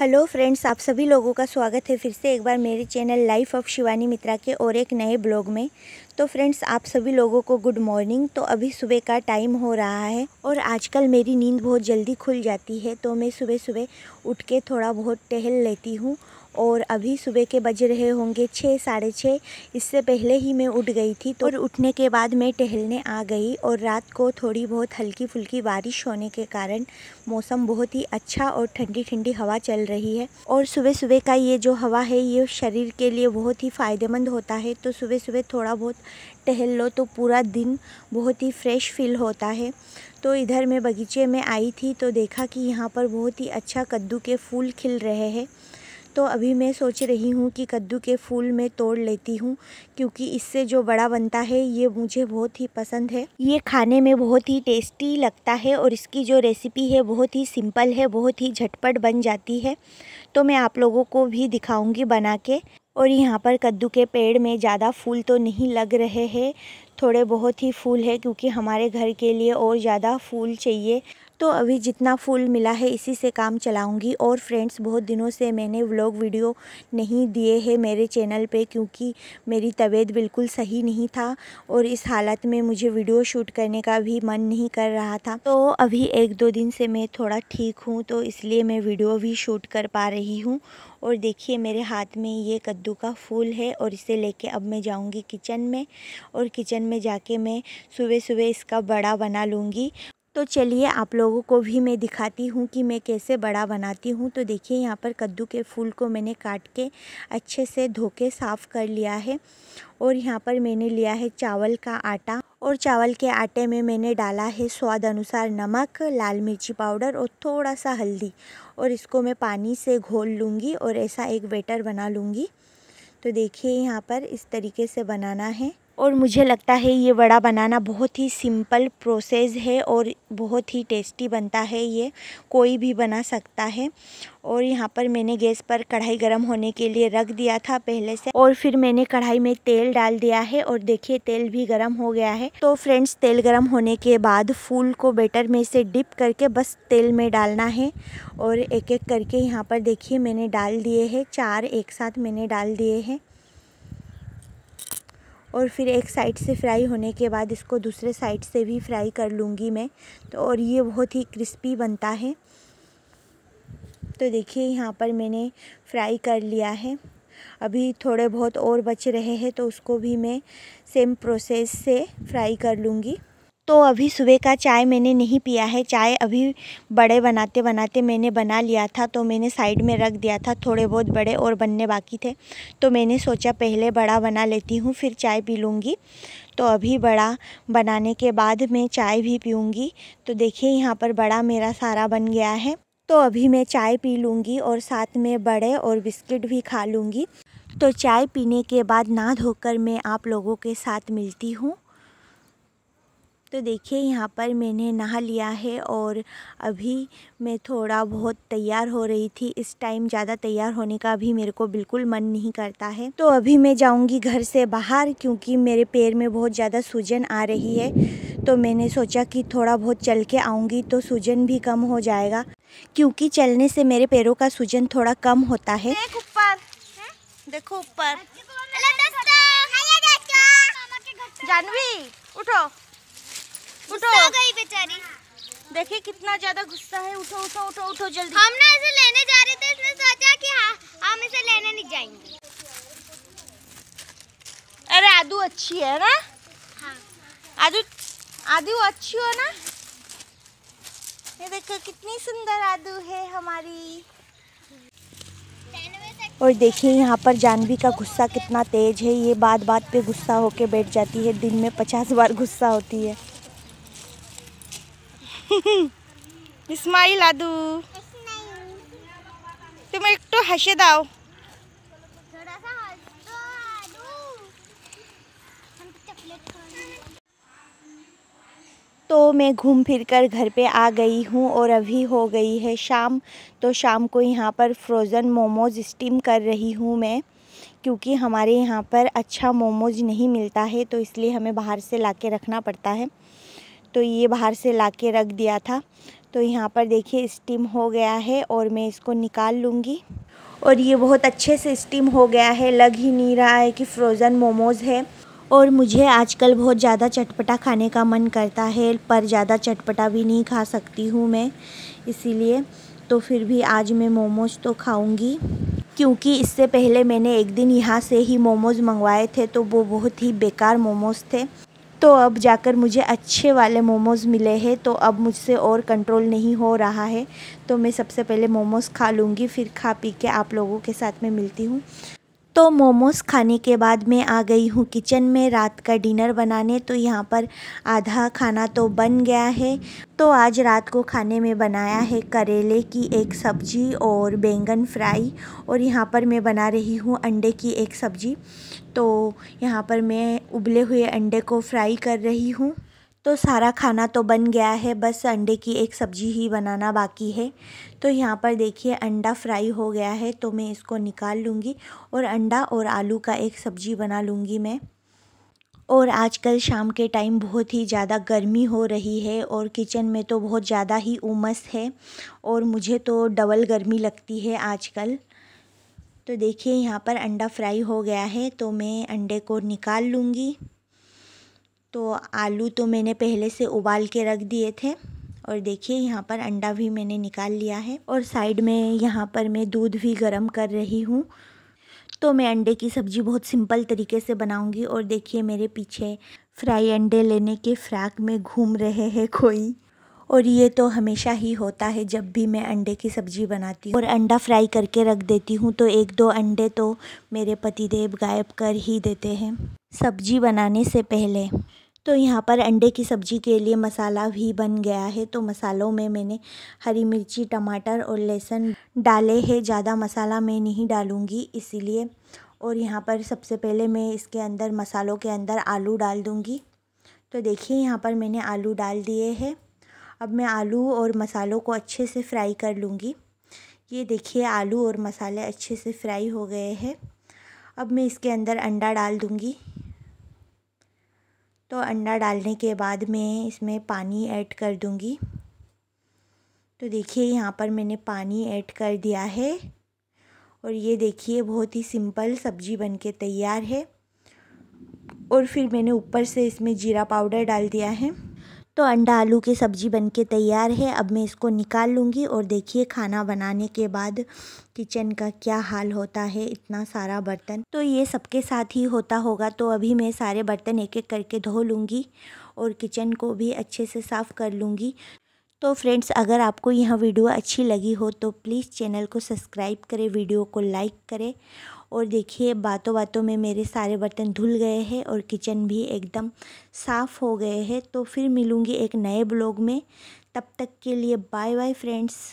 Hello friends आप सभी लोगों का स्वागत है फिर से एक बार मेरे channel life of Shivani Mitra के और एक नए ब्लॉग में तो फ्रेंड्स आप सभी लोगों को गुड मॉर्निंग तो अभी सुबह का टाइम हो रहा है और आजकल मेरी नींद बहुत जल्दी खुल जाती है तो मैं सुबह सुबह उठ के थोड़ा बहुत टहल लेती हूँ और अभी सुबह के बज रहे होंगे छः साढ़े छः इससे पहले ही मैं उठ गई थी तो और उठने के बाद मैं टहलने आ गई और रात को थोड़ी बहुत हल्की फुल्की बारिश होने के कारण मौसम बहुत ही अच्छा और ठंडी ठंडी हवा चल रही है और सुबह सुबह का ये जो हवा है ये शरीर के लिए बहुत ही फ़ायदेमंद होता है तो सुबह सुबह थोड़ा बहुत टहल लो तो पूरा दिन बहुत ही फ्रेश फील होता है तो इधर मैं बगीचे में आई थी तो देखा कि यहाँ पर बहुत ही अच्छा कद्दू के फूल खिल रहे हैं तो अभी मैं सोच रही हूँ कि कद्दू के फूल मैं तोड़ लेती हूँ क्योंकि इससे जो बड़ा बनता है ये मुझे बहुत ही पसंद है ये खाने में बहुत ही टेस्टी लगता है और इसकी जो रेसिपी है बहुत ही सिंपल है बहुत ही झटपट बन जाती है तो मैं आप लोगों को भी दिखाऊँगी बना के और यहाँ पर कद्दू के पेड़ में ज़्यादा फूल तो नहीं लग रहे हैं थोड़े बहुत ही फूल है क्योंकि हमारे घर के लिए और ज़्यादा फूल चाहिए तो अभी जितना फूल मिला है इसी से काम चलाऊंगी और फ्रेंड्स बहुत दिनों से मैंने व्लॉग वीडियो नहीं दिए हैं मेरे चैनल पे क्योंकि मेरी तबीयत बिल्कुल सही नहीं था और इस हालत में मुझे वीडियो शूट करने का भी मन नहीं कर रहा था तो अभी एक दो दिन से मैं थोड़ा ठीक हूँ तो इसलिए मैं वीडियो भी शूट कर पा रही हूँ और देखिए मेरे हाथ में ये कद्दू का फूल है और इसे लेके अब मैं जाऊँगी किचन में और किचन में जाके मैं सुबह सुबह इसका बड़ा बना लूँगी तो चलिए आप लोगों को भी मैं दिखाती हूँ कि मैं कैसे बड़ा बनाती हूँ तो देखिए यहाँ पर कद्दू के फूल को मैंने काट के अच्छे से धो के साफ़ कर लिया है और यहाँ पर मैंने लिया है चावल का आटा और चावल के आटे में मैंने डाला है स्वाद अनुसार नमक लाल मिर्ची पाउडर और थोड़ा सा हल्दी और इसको मैं पानी से घोल लूँगी और ऐसा एक बेटर बना लूँगी तो देखिए यहाँ पर इस तरीके से बनाना है और मुझे लगता है ये वड़ा बनाना बहुत ही सिंपल प्रोसेस है और बहुत ही टेस्टी बनता है ये कोई भी बना सकता है और यहाँ पर मैंने गैस पर कढ़ाई गर्म होने के लिए रख दिया था पहले से और फिर मैंने कढ़ाई में तेल डाल दिया है और देखिए तेल भी गर्म हो गया है तो फ्रेंड्स तेल गर्म होने के बाद फूल को बेटर में से डिप करके बस तेल में डालना है और एक एक करके यहाँ पर देखिए मैंने डाल दिए हैं चार एक साथ मैंने डाल दिए हैं और फिर एक साइड से फ्राई होने के बाद इसको दूसरे साइड से भी फ्राई कर लूँगी मैं तो और ये बहुत ही क्रिस्पी बनता है तो देखिए यहाँ पर मैंने फ्राई कर लिया है अभी थोड़े बहुत और बच रहे हैं तो उसको भी मैं सेम प्रोसेस से फ्राई कर लूँगी तो अभी सुबह का चाय मैंने नहीं पिया है चाय अभी बड़े बनाते बनाते मैंने बना लिया था तो मैंने साइड में रख दिया था थोड़े बहुत बड़े और बनने बाकी थे तो मैंने सोचा पहले बड़ा बना लेती हूँ फिर चाय पी लूँगी तो अभी बड़ा बनाने के बाद मैं चाय भी पीऊँगी तो देखिए यहाँ पर बड़ा मेरा सारा बन गया है तो अभी मैं चाय पी लूँगी और साथ में बड़े और बिस्किट भी खा लूँगी तो चाय पीने के बाद ना धोकर मैं आप लोगों के साथ मिलती हूँ तो देखिए यहाँ पर मैंने नहा लिया है और अभी मैं थोड़ा बहुत तैयार हो रही थी इस टाइम ज़्यादा तैयार होने का अभी मेरे को बिल्कुल मन नहीं करता है तो अभी मैं जाऊँगी घर से बाहर क्योंकि मेरे पैर में बहुत ज़्यादा सूजन आ रही है तो मैंने सोचा कि थोड़ा बहुत चल के आऊँगी तो सूजन भी कम हो जाएगा क्योंकि चलने से मेरे पैरों का सूजन थोड़ा कम होता है देखो ऊपर जानवी उठो देखिए कितना ज्यादा गुस्सा है उठो उठो उठो उठो जल्दी हम ना इसे लेने जा रहे थे इसने सोचा कि हाँ हम इसे लेने नहीं जाएंगे अरे आदू अच्छी है ना हाँ। आदू आदू अच्छी हो ना ये देखो कितनी सुंदर आदू है हमारी और देखिए यहाँ पर जानवी का गुस्सा कितना तेज है ये बात बात पे गुस्सा होके बैठ जाती है दिन में पचास बार गुस्सा होती है आदू तुम एक तो हसे दाओ तो मैं घूम फिर कर घर पे आ गई हूँ और अभी हो गई है शाम तो शाम को यहाँ पर फ्रोज़न मोमोज़ स्टीम कर रही हूँ मैं क्योंकि हमारे यहाँ पर अच्छा मोमोज़ नहीं मिलता है तो इसलिए हमें बाहर से ला के रखना पड़ता है तो ये बाहर से ला के रख दिया था तो यहाँ पर देखिए स्टीम हो गया है और मैं इसको निकाल लूँगी और ये बहुत अच्छे से स्टीम हो गया है लग ही नहीं रहा है कि फ्रोज़न मोमोज़ है और मुझे आजकल बहुत ज़्यादा चटपटा खाने का मन करता है पर ज़्यादा चटपटा भी नहीं खा सकती हूँ मैं इसीलिए तो फिर भी आज मैं मोमोज़ तो खाऊँगी क्योंकि इससे पहले मैंने एक दिन यहाँ से ही मोमोज़ मंगवाए थे तो वो बहुत ही बेकार मोमोज़ थे तो अब जाकर मुझे अच्छे वाले मोमोज़ मिले हैं तो अब मुझसे और कंट्रोल नहीं हो रहा है तो मैं सबसे पहले मोमोज़ खा लूँगी फिर खा पी के आप लोगों के साथ में मिलती हूँ तो मोमोज़ खाने के बाद मैं आ गई हूँ किचन में रात का डिनर बनाने तो यहाँ पर आधा खाना तो बन गया है तो आज रात को खाने में बनाया है करेले की एक सब्ज़ी और बैंगन फ्राई और यहाँ पर मैं बना रही हूँ अंडे की एक सब्ज़ी तो यहाँ पर मैं उबले हुए अंडे को फ्राई कर रही हूँ तो सारा खाना तो बन गया है बस अंडे की एक सब्ज़ी ही बनाना बाकी है तो यहाँ पर देखिए अंडा फ्राई हो गया है तो मैं इसको निकाल लूँगी और अंडा और आलू का एक सब्ज़ी बना लूँगी मैं और आजकल शाम के टाइम बहुत ही ज़्यादा गर्मी हो रही है और किचन में तो बहुत ज़्यादा ही उमस है और मुझे तो डबल गर्मी लगती है आजकल तो देखिए यहाँ पर अंडा फ्राई हो गया है तो मैं अंडे को निकाल लूँगी तो आलू तो मैंने पहले से उबाल के रख दिए थे और देखिए यहाँ पर अंडा भी मैंने निकाल लिया है और साइड में यहाँ पर मैं दूध भी गर्म कर रही हूँ तो मैं अंडे की सब्ज़ी बहुत सिंपल तरीके से बनाऊँगी और देखिए मेरे पीछे फ्राई अंडे लेने के फ्राक में घूम रहे हैं कोई और ये तो हमेशा ही होता है जब भी मैं अंडे की सब्ज़ी बनाती हूँ और अंडा फ्राई करके रख देती हूँ तो एक दो अंडे तो मेरे पतिदेव गायब कर ही देते हैं सब्जी बनाने से पहले तो यहाँ पर अंडे की सब्ज़ी के लिए मसाला भी बन गया है तो मसालों में मैंने हरी मिर्ची टमाटर और लहसुन डाले हैं ज़्यादा मसाला मैं नहीं डालूँगी इसीलिए और यहाँ पर सबसे पहले मैं इसके अंदर मसालों के अंदर आलू डाल दूँगी तो देखिए यहाँ पर मैंने आलू डाल दिए हैं अब मैं आलू और मसालों को अच्छे से फ्राई कर लूँगी ये देखिए आलू और मसाले अच्छे से फ्राई हो गए हैं अब मैं इसके अंदर अंडा डाल दूँगी तो अंडा डालने के बाद मैं इसमें पानी ऐड कर दूँगी तो देखिए यहाँ पर मैंने पानी ऐड कर दिया है और ये देखिए बहुत ही सिंपल सब्जी बनके तैयार है और फिर मैंने ऊपर से इसमें जीरा पाउडर डाल दिया है तो अंडा आलू की सब्ज़ी बन के तैयार है अब मैं इसको निकाल लूँगी और देखिए खाना बनाने के बाद किचन का क्या हाल होता है इतना सारा बर्तन तो ये सबके साथ ही होता होगा तो अभी मैं सारे बर्तन एक एक करके धो लूँगी और किचन को भी अच्छे से साफ़ कर लूँगी तो फ्रेंड्स अगर आपको यह वीडियो अच्छी लगी हो तो प्लीज़ चैनल को सब्सक्राइब करें वीडियो को लाइक करें और देखिए बातों बातों में मेरे सारे बर्तन धुल गए हैं और किचन भी एकदम साफ़ हो गए हैं तो फिर मिलूँगी एक नए ब्लॉग में तब तक के लिए बाय बाय फ्रेंड्स